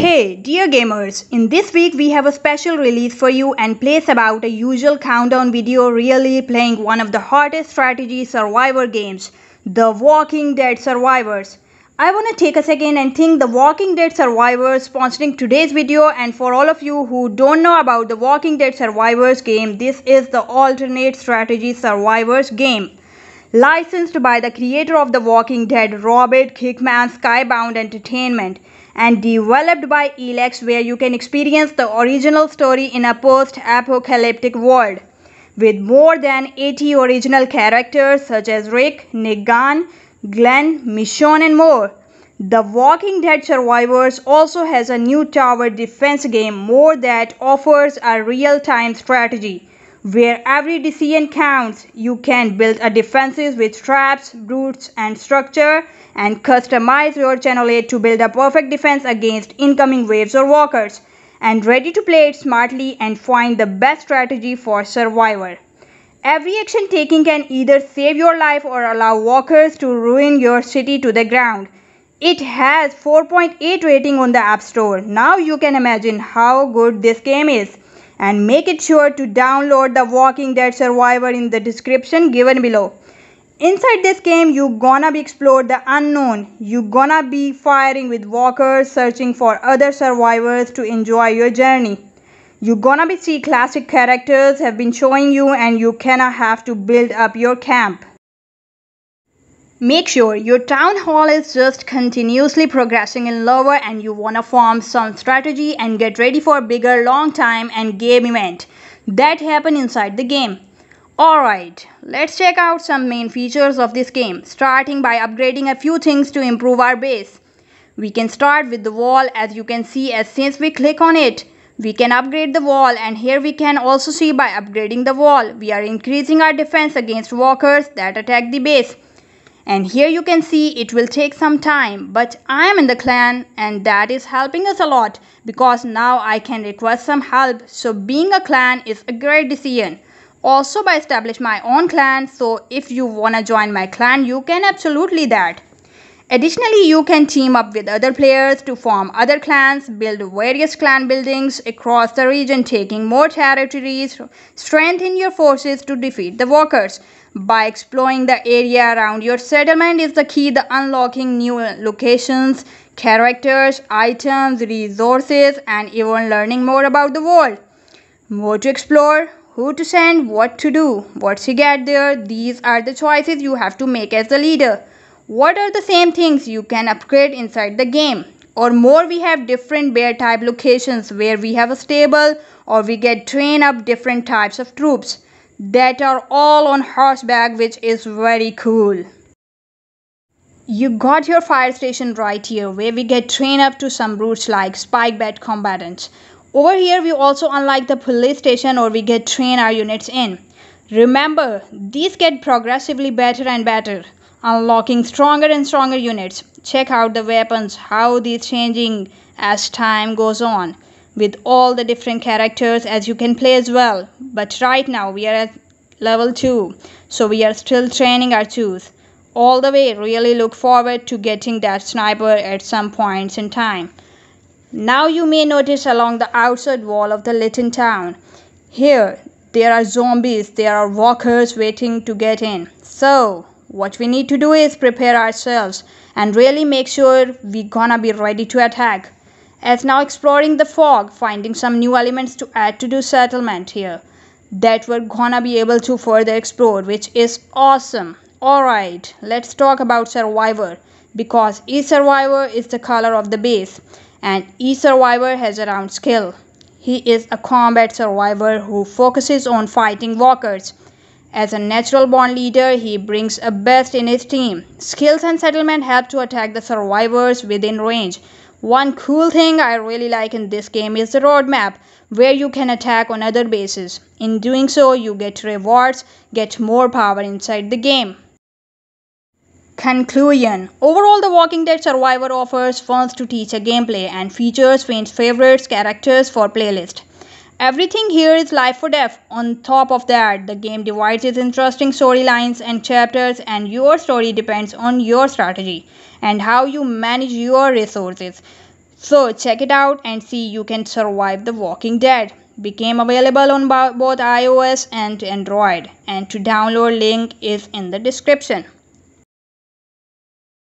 Hey dear gamers, in this week we have a special release for you and plays about a usual countdown video really playing one of the hottest strategy survivor games, The Walking Dead Survivors. I wanna take a second and thank The Walking Dead Survivors sponsoring today's video and for all of you who don't know about The Walking Dead Survivors game, this is the alternate strategy survivors game licensed by the creator of The Walking Dead, Robert Hickman Skybound Entertainment, and developed by Elex, where you can experience the original story in a post apocalyptic world. With more than 80 original characters such as Rick, Nick Gunn, Glenn, Michonne, and more. The Walking Dead Survivors also has a new tower defense game mode that offers a real-time strategy where every decision counts. You can build a defenses with traps, roots, and structure and customize your channel 8 to build a perfect defense against incoming waves or walkers and ready to play it smartly and find the best strategy for survival. Every action taken can either save your life or allow walkers to ruin your city to the ground. It has 4.8 rating on the App Store. Now you can imagine how good this game is and make it sure to download the Walking Dead Survivor in the description given below. Inside this game, you gonna be explore the unknown. You gonna be firing with walkers, searching for other survivors to enjoy your journey. You gonna be see classic characters have been showing you and you cannot have to build up your camp. Make sure your town hall is just continuously progressing in lower and you wanna form some strategy and get ready for a bigger long time and game event that happen inside the game. Alright, let's check out some main features of this game starting by upgrading a few things to improve our base. We can start with the wall as you can see as since we click on it. We can upgrade the wall and here we can also see by upgrading the wall we are increasing our defense against walkers that attack the base. And here you can see it will take some time but I am in the clan and that is helping us a lot because now I can request some help. So being a clan is a great decision. Also by establish my own clan so if you wanna join my clan you can absolutely that. Additionally, you can team up with other players to form other clans, build various clan buildings across the region, taking more territories, strengthen your forces to defeat the walkers. By exploring the area around your settlement is the key to unlocking new locations, characters, items, resources, and even learning more about the world. More to explore, who to send, what to do, what to get there, these are the choices you have to make as the leader. What are the same things you can upgrade inside the game? Or more we have different bear type locations where we have a stable or we get train up different types of troops that are all on horseback which is very cool. You got your fire station right here where we get train up to some routes like spike bat combatants. Over here we also unlike the police station or we get train our units in. Remember, these get progressively better and better unlocking stronger and stronger units. Check out the weapons, how they're changing as time goes on with all the different characters as you can play as well. But right now we are at level 2, so we are still training our tools. All the way, really look forward to getting that sniper at some points in time. Now you may notice along the outside wall of the Lytton town. Here, there are zombies, there are walkers waiting to get in. So, what we need to do is prepare ourselves and really make sure we are gonna be ready to attack. As now exploring the fog, finding some new elements to add to the settlement here that we're gonna be able to further explore, which is awesome. Alright, let's talk about Survivor because E-Survivor is the color of the base and E-Survivor has a round skill. He is a combat survivor who focuses on fighting walkers as a natural born leader, he brings a best in his team. Skills and settlement help to attack the survivors within range. One cool thing I really like in this game is the roadmap, where you can attack on other bases. In doing so, you get rewards, get more power inside the game. Conclusion Overall, The Walking Dead Survivor offers fun to teach a gameplay and features favorite characters for playlist. Everything here is life or death. On top of that, the game divides its interesting storylines and chapters, and your story depends on your strategy and how you manage your resources. So, check it out and see you can survive The Walking Dead. Became available on both iOS and Android, and to download link is in the description.